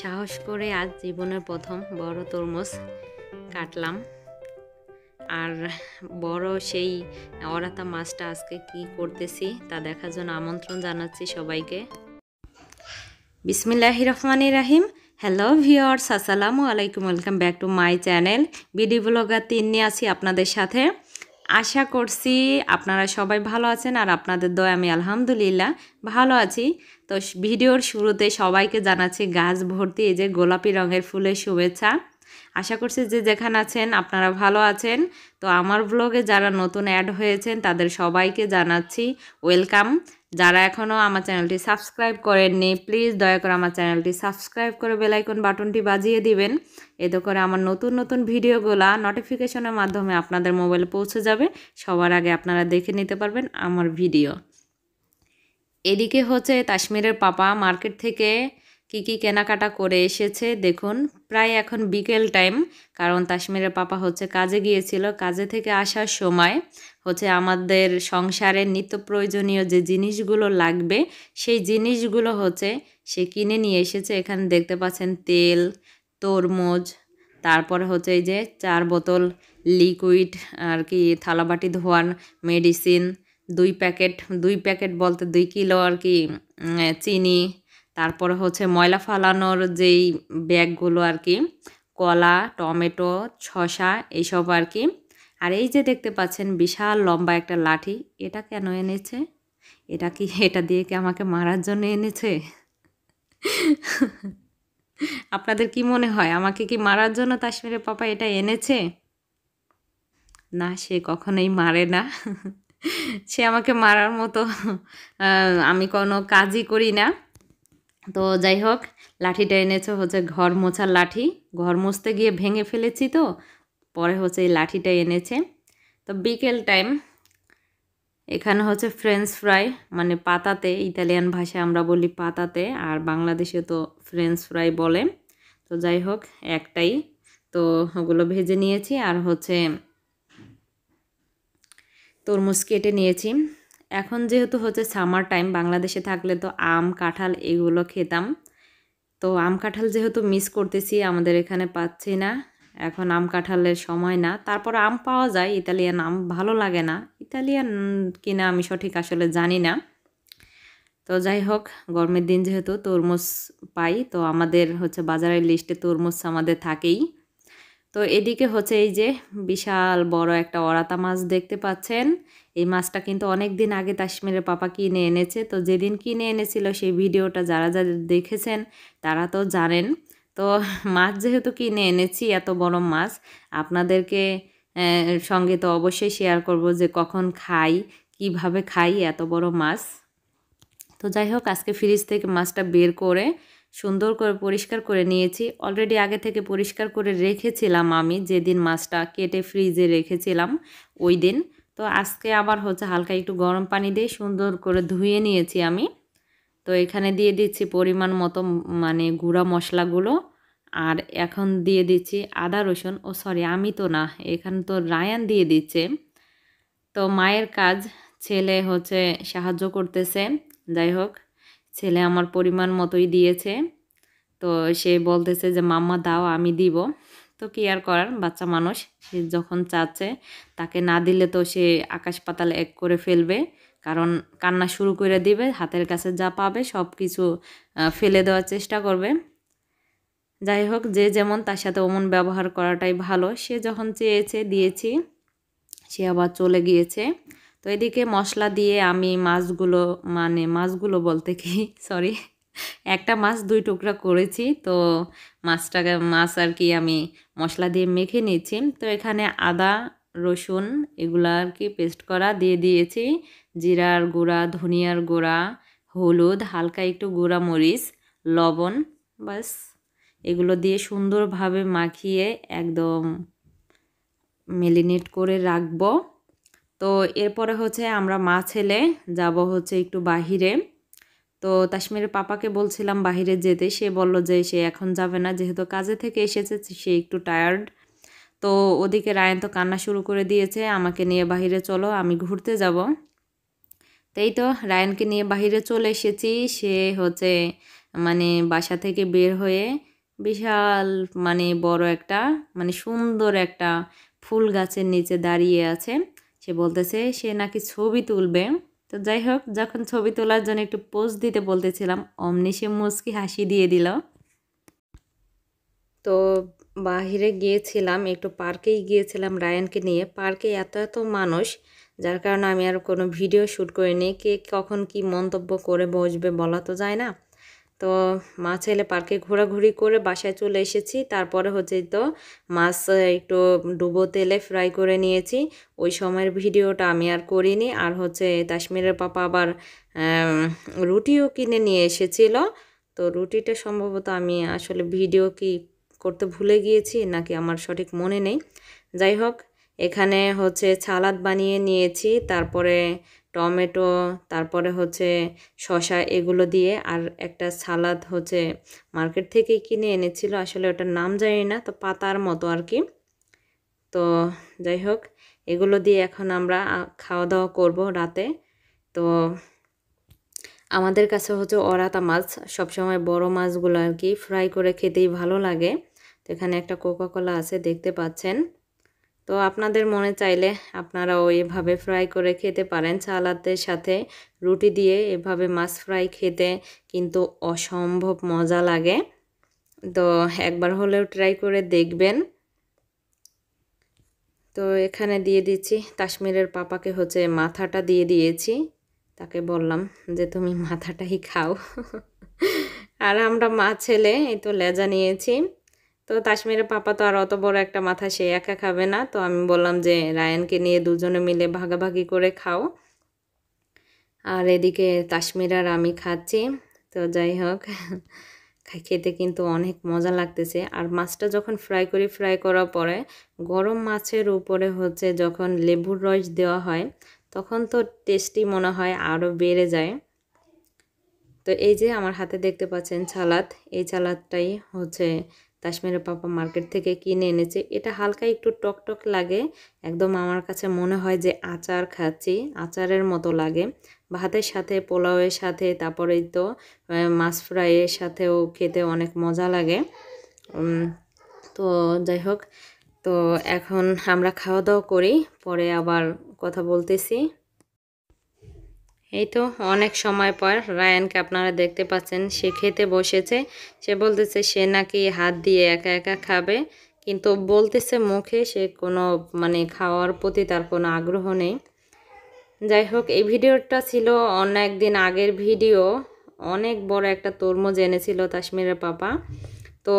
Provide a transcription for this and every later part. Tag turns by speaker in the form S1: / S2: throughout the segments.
S1: সাহস করে আজ জীবনের প্রথম বড় তরমুজ কাটলাম আর বড় সেই অরাতা মাছটা আজকে কি করতেছি তা দেখার জন্য আমন্ত্রণ জানাচ্ছি সবাইকে বিসমিল্লাহ রহমান রাহিম হ্যালো ভিওর্স আসসালামু আলাইকুম welcome back to my channel BD blogger তিন নিয়ে আছি আপনাদের সাথে আশা করছি আপনারা সবাই ভালো আছেন আর আপনাদের দয় আমি আলহামদুলিল্লাহ ভালো আছি তো ভিডিওর শুরুতে সবাইকে জানাচ্ছি গাছ ভর্তি এই যে গোলাপি রঙের ফুলের শুভেচ্ছা আশা করছি যে যেখানে আছেন আপনারা ভালো আছেন তো আমার ব্লগে যারা নতুন অ্যাড হয়েছেন তাদের সবাইকে জানাচ্ছি ওয়েলকাম যারা এখনও আমার চ্যানেলটি সাবস্ক্রাইব করেননি প্লিজ দয়া করে আমার চ্যানেলটি সাবস্ক্রাইব করে বেলাইকন বাটনটি বাজিয়ে দিবেন এতে করে আমার নতুন নতুন ভিডিওগুলা নোটিফিকেশনের মাধ্যমে আপনাদের মোবাইলে পৌঁছে যাবে সবার আগে আপনারা দেখে নিতে পারবেন আমার ভিডিও এদিকে হচ্ছে কাশ্মীরের পাপা মার্কেট থেকে কি কি কেনাকাটা করে এসেছে দেখুন প্রায় এখন বিকেল টাইম কারণ তাশ্মীরের পাপা হচ্ছে কাজে গিয়েছিল কাজে থেকে আসার সময় হচ্ছে আমাদের সংসারে নিত্য প্রয়োজনীয় যে জিনিসগুলো লাগবে সেই জিনিসগুলো হচ্ছে সে কিনে নিয়ে এসেছে এখানে দেখতে পাচ্ছেন তেল তরমুজ তারপরে হচ্ছে এই যে চার বোতল লিকুইড আর কি থালাবাটি ধোয়ার মেডিসিন দুই প্যাকেট দুই প্যাকেট বলতে দুই কিলো আর কি চিনি তারপরে হচ্ছে ময়লা ফালানোর যেই ব্যাগগুলো আর কি কলা টমেটো শশা এইসব আর কি আর এই যে দেখতে পাচ্ছেন বিশাল লম্বা একটা লাঠি এটা কেন এনেছে এটা কি এটা দিয়ে কি আমাকে মারার জন্য এনেছে আপনাদের কি মনে হয় আমাকে কি মারার জন্য কাশ্মীরের পাপা এটা এনেছে না সে কখনোই মারে না সে আমাকে মারার মতো আমি কোনো কাজই করি না তো যাই হোক লাঠিটা এনেছে হচ্ছে ঘর মোছার লাঠি ঘর মুছতে গিয়ে ভেঙে ফেলেছি তো পরে হচ্ছে এই লাঠিটা এনেছে তো বিকেল টাইম এখানে হচ্ছে ফ্রেঞ্চ ফ্রাই মানে পাতাতে ইতালিয়ান ভাষায় আমরা বলি পাতাতে আর বাংলাদেশে তো ফ্রেঞ্চ ফ্রাই বলে তো যাই হোক একটাই তো ওগুলো ভেজে নিয়েছি আর হচ্ছে তরমুজ কেটে নিয়েছি এখন যেহেতু হচ্ছে সামার টাইম বাংলাদেশে থাকলে তো আম কাঁঠাল এগুলো খেতাম তো আম কাঁঠাল যেহেতু মিস করতেছি আমাদের এখানে পাচ্ছি না এখন আম কাঁঠালের সময় না তারপর আম পাওয়া যায় ইতালিয়ান আম ভালো লাগে না ইতালিয়ান কিনা আমি সঠিক আসলে জানি না তো যাই হোক গরমের দিন যেহেতু তরমুজ পাই তো আমাদের হচ্ছে বাজারের লিস্টে তরমুজ আমাদের থাকেই তো এদিকে হচ্ছে এই যে বিশাল বড় একটা অরাতা মাছ দেখতে পাচ্ছেন এই মাছটা কিন্তু অনেক দিন আগে কাশ্মীরের পাপা কিনে এনেছে তো যেদিন কিনে এনেছিল সেই ভিডিওটা যারা যারা দেখেছেন তারা তো জানেন তো মাছ যেহেতু কিনে এনেছি এত বড় মাছ আপনাদেরকে সঙ্গে তো অবশ্যই শেয়ার করব যে কখন খাই কিভাবে খাই এত বড় মাছ তো যাই হোক আজকে ফ্রিজ থেকে মাছটা বের করে সুন্দর করে পরিষ্কার করে নিয়েছি অলরেডি আগে থেকে পরিষ্কার করে রেখেছিলাম আমি যেদিন মাছটা কেটে ফ্রিজে রেখেছিলাম ওই দিন তো আজকে আবার হচ্ছে হালকা একটু গরম পানি দিয়ে সুন্দর করে ধুয়ে নিয়েছি আমি তো এখানে দিয়ে দিচ্ছি পরিমাণ মতো মানে গুঁড়া মশলাগুলো আর এখন দিয়ে দিচ্ছি আদা রসুন ও সরি আমি তো না এখান তো রায়ান দিয়ে দিচ্ছে তো মায়ের কাজ ছেলে হচ্ছে সাহায্য করতেছে যাই হোক ছেলে আমার পরিমাণ মতোই দিয়েছে তো সে বলতেছে যে মাম্মা দাও আমি দিব তো কি আর করার বাচ্চা মানুষ সে যখন চাচ্ছে তাকে না দিলে তো সে আকাশ পাতাল এক করে ফেলবে কারণ কান্না শুরু করে দিবে হাতের কাছে যা পাবে সব কিছু ফেলে দেওয়ার চেষ্টা করবে যাই হোক যে যেমন তার সাথে অমন ব্যবহার করাটাই ভালো সে যখন চেয়েছে দিয়েছি সে আবার চলে গিয়েছে তো এদিকে মশলা দিয়ে আমি মাছগুলো মানে মাছগুলো বলতে কি সরি একটা মাছ দুই টুকরা করেছি তো মাছটাকে মাছ আর কি আমি মশলা দিয়ে মেখে নিয়েছি তো এখানে আদা রসুন এগুলো আর কি পেস্ট করা দিয়ে দিয়েছি জিরার গুঁড়া ধনিয়ার গুঁড়া হলুদ হালকা একটু গুঁড়া মরিচ লবণ বাস এগুলো দিয়ে সুন্দরভাবে মাখিয়ে একদম মেলিনেট করে রাখবো তো এরপরে হচ্ছে আমরা মা ছেলে যাব হচ্ছে একটু বাহিরে তো তাসমিরের পাপাকে বলছিলাম বাহিরে যেতে সে বলল যে সে এখন যাবে না যেহেতু কাজে থেকে এসেছে সে একটু টায়ার্ড তো ওদিকে রায়ন তো কান্না শুরু করে দিয়েছে আমাকে নিয়ে বাহিরে চলো আমি ঘুরতে যাব তাই তো রায়নকে নিয়ে বাহিরে চলে এসেছি সে হচ্ছে মানে বাসা থেকে বের হয়ে বিশাল মানে বড় একটা মানে সুন্দর একটা ফুল গাছের নিচে দাঁড়িয়ে আছে সে বলতেছে সে নাকি ছবি তুলবে তো যাই হোক যখন ছবি তোলার জন্য একটু পোজ দিতে বলতেছিলাম অমনি সে মুসকি হাসি দিয়ে দিল তো বাহিরে গিয়েছিলাম একটু পার্কেই গিয়েছিলাম রায়ানকে নিয়ে পার্কে এত এত মানুষ যার কারণে আমি আর কোনো ভিডিও শ্যুট করিনি কে কখন কি মন্তব্য করে বসবে বলা তো যায় না তো মা ছেলে পার্কে ঘোরাঘুরি করে বাসায় চলে এসেছি তারপরে হচ্ছে তো মাছ একটু ডুবো তেলে ফ্রাই করে নিয়েছি ওই সময়ের ভিডিওটা আমি আর করিনি আর হচ্ছে কাশ্মীরের পাপা আবার রুটিও কিনে নিয়ে এসেছিল তো রুটিটা সম্ভবত আমি আসলে ভিডিও কি করতে ভুলে গিয়েছি নাকি আমার সঠিক মনে নেই যাই হোক এখানে হচ্ছে সালাদ বানিয়ে নিয়েছি তারপরে টমেটো তারপরে হচ্ছে শশা এগুলো দিয়ে আর একটা সালাদ হচ্ছে মার্কেট থেকে কিনে এনেছিল আসলে ওটার নাম জানি না তো পাতার মতো আর কি তো যাই হোক এগুলো দিয়ে এখন আমরা খাওয়া দাওয়া করব রাতে তো আমাদের কাছে হচ্ছে অরাতা মাছ সবসময় বড় মাছগুলো আর কি ফ্রাই করে খেতেই ভালো লাগে তো এখানে একটা কোকাকোলা আছে দেখতে পাচ্ছেন তো আপনাদের মনে চাইলে আপনারাও এভাবে ফ্রাই করে খেতে পারেন সালাদের সাথে রুটি দিয়ে এভাবে মাছ ফ্রাই খেতে কিন্তু অসম্ভব মজা লাগে তো একবার হলেও ট্রাই করে দেখবেন তো এখানে দিয়ে দিচ্ছি কাশ্মীরের পাপাকে হচ্ছে মাথাটা দিয়ে দিয়েছি তাকে বললাম যে তুমি মাথাটাই খাও আর আমরা মা ছেলে এই তো লেজা নিয়েছি তো তাসমিরের পাপা তো আর অত বড় একটা মাথা সে একা খাবে না তো আমি বললাম যে রায়ানকে নিয়ে দুজনে মিলে ভাগাভাগি করে খাও আর এদিকে তাসমির আর আমি খাচ্ছি তো যাই হোক খেতে কিন্তু অনেক মজা লাগতেছে আর মাছটা যখন ফ্রাই করি ফ্রাই করার পরে গরম মাছের উপরে হচ্ছে যখন লেবুর রস দেওয়া হয় তখন তো টেস্টি মনে হয় আরও বেড়ে যায় তো এই যে আমার হাতে দেখতে পাচ্ছেন ছালাদ এই ছালাদটাই হচ্ছে কাশ্মীরের পাপা মার্কেট থেকে কিনে এনেছে এটা হালকা একটু টকটক লাগে একদম আমার কাছে মনে হয় যে আচার খাচ্ছি আচারের মতো লাগে ভাতের সাথে পোলাওয়ের সাথে তারপরেই তো মাছ ফ্রাইয়ের সাথেও খেতে অনেক মজা লাগে তো যাই হোক তো এখন আমরা খাওয়া দাওয়া করি পরে আবার কথা বলতেছি এই তো অনেক সময় পর রায়ানকে আপনারা দেখতে পাচ্ছেন সে খেতে বসেছে সে বলতেছে সে নাকি হাত দিয়ে একা একা খাবে কিন্তু বলতেছে মুখে সে কোনো মানে খাওয়ার প্রতি তার কোনো আগ্রহ নেই যাই হোক এই ভিডিওটা ছিল অনেক দিন আগের ভিডিও অনেক বড় একটা তরমুজ এনেছিল কাশ্মীরের পাপা তো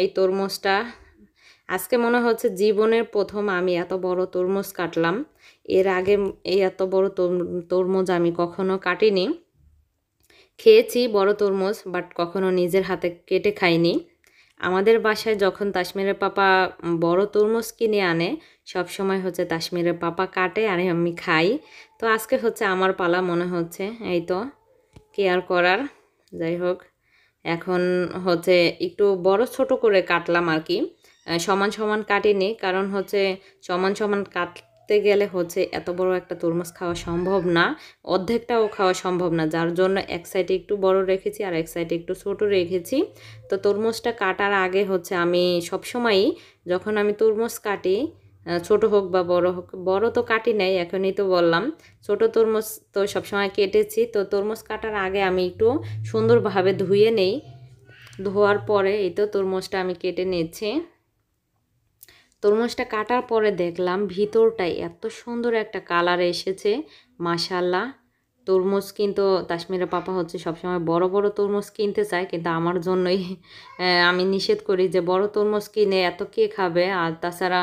S1: এই তরমুজটা আজকে মনে হচ্ছে জীবনের প্রথম আমি এত বড় তরমুজ কাটলাম এর আগে এই এত বড় তরমুজ আমি কখনো কাটিনি খেয়েছি বড় তরমুজ বাট কখনো নিজের হাতে কেটে খাইনি আমাদের বাসায় যখন তাশ্মীরের পাপা বড় তরমুজ কিনে আনে সব সময় হচ্ছে তাশ্মীরের পাপা কাটে আর আমি খাই তো আজকে হচ্ছে আমার পালা মনে হচ্ছে এই তো কেয়ার করার যাই হোক এখন হচ্ছে একটু বড় ছোট করে কাটলাম আর কি সমান সমান কাটিনি কারণ হচ্ছে সমান সমান কাট গেলে হচ্ছে এত বড় একটা তরমুজ খাওয়া সম্ভব না অর্ধেকটাও খাওয়া সম্ভব না যার জন্য এক সাইডে একটু বড় রেখেছি আর এক সাইডে একটু ছোট রেখেছি তো তরমুজটা কাটার আগে হচ্ছে আমি সবসময়ই যখন আমি তরমুজ কাটি ছোট হোক বা বড় হোক বড় তো কাটি নাই এখনই তো বললাম ছোট তরমুজ তো সবসময় কেটেছি তো তরমুজ কাটার আগে আমি একটু সুন্দরভাবে ধুয়ে নেই ধোয়ার পরে এই তো তরমুজটা আমি কেটে নিচ্ছি তরমুজটা কাটার পরে দেখলাম ভিতরটাই এত সুন্দর একটা কালার এসেছে মাসাল্লাহ তরমুজ কিন্তু তাশ্মীরা পাপা হচ্ছে সবসময় বড় বড় তরমুজ কিনতে চায় কিন্তু আমার জন্যই আমি নিষেধ করি যে বড় তরমুজ কিনে এত কে খাবে আর তাছাড়া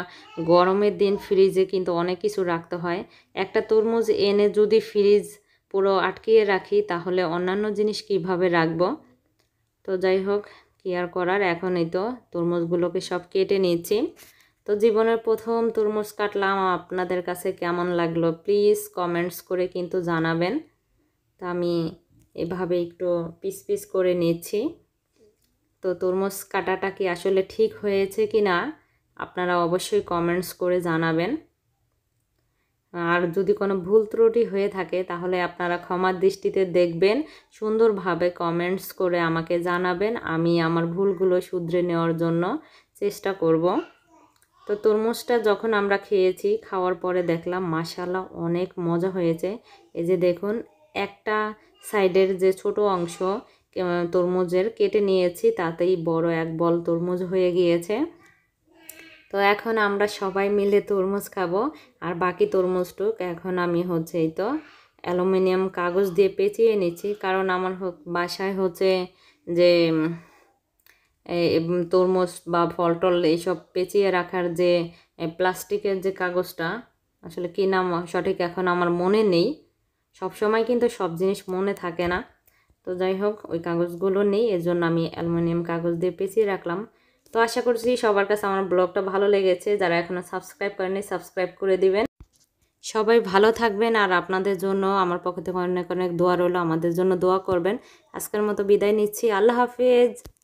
S1: গরমের দিন ফ্রিজে কিন্তু অনেক কিছু রাখতে হয় একটা তরমুজ এনে যদি ফ্রিজ পুরো আটকিয়ে রাখি তাহলে অন্যান্য জিনিস কিভাবে রাখব তো যাই হোক কেয়ার করার এখনই তো তরমুজগুলোকে সব কেটে নিয়েছি তো জীবনের প্রথম তরমুজ কাটলাম আপনাদের কাছে কেমন লাগলো প্লিজ কমেন্টস করে কিন্তু জানাবেন তো আমি এভাবে একটু পিস পিস করে নিচ্ছি তো তরমুজ কাটাটা কি আসলে ঠিক হয়েছে কি না আপনারা অবশ্যই কমেন্টস করে জানাবেন আর যদি কোনো ভুল ত্রুটি হয়ে থাকে তাহলে আপনারা ক্ষমার দৃষ্টিতে দেখবেন সুন্দরভাবে কমেন্টস করে আমাকে জানাবেন আমি আমার ভুলগুলো শুধরে নেওয়ার জন্য চেষ্টা করব তো তরমুজটা যখন আমরা খেয়েছি খাওয়ার পরে দেখলাম মাসালা অনেক মজা হয়েছে এই যে দেখুন একটা সাইডের যে ছোট অংশ তরমুজের কেটে নিয়েছি তাতেই বড় এক বল তরমুজ হয়ে গিয়েছে তো এখন আমরা সবাই মিলে তরমুজ খাবো আর বাকি তরমুজটুক এখন আমি হচ্ছে এই তো অ্যালুমিনিয়াম কাগজ দিয়ে পেঁচিয়ে নিচ্ছি কারণ আমার বাসায় হচ্ছে যে তরমুজ বা ফল টল এইসব পেঁচিয়ে রাখার যে প্লাস্টিকের যে কাগজটা আসলে কী নাম সঠিক এখন আমার মনে নেই সব সময় কিন্তু সব জিনিস মনে থাকে না তো যাই হোক ওই কাগজগুলো নেই এর জন্য আমি অ্যালুমিনিয়াম কাগজ দিয়ে পেঁচিয়ে রাখলাম তো আশা করছি সবার কাছে আমার ব্লগটা ভালো লেগেছে যারা এখনও সাবস্ক্রাইব করেনি সাবস্ক্রাইব করে দিবেন সবাই ভালো থাকবেন আর আপনাদের জন্য আমার পক্ষ থেকে অনেক অনেক দোয়া রইল আমাদের জন্য দোয়া করবেন আজকের মতো বিদায় নিচ্ছি আল্লাহ হাফিজ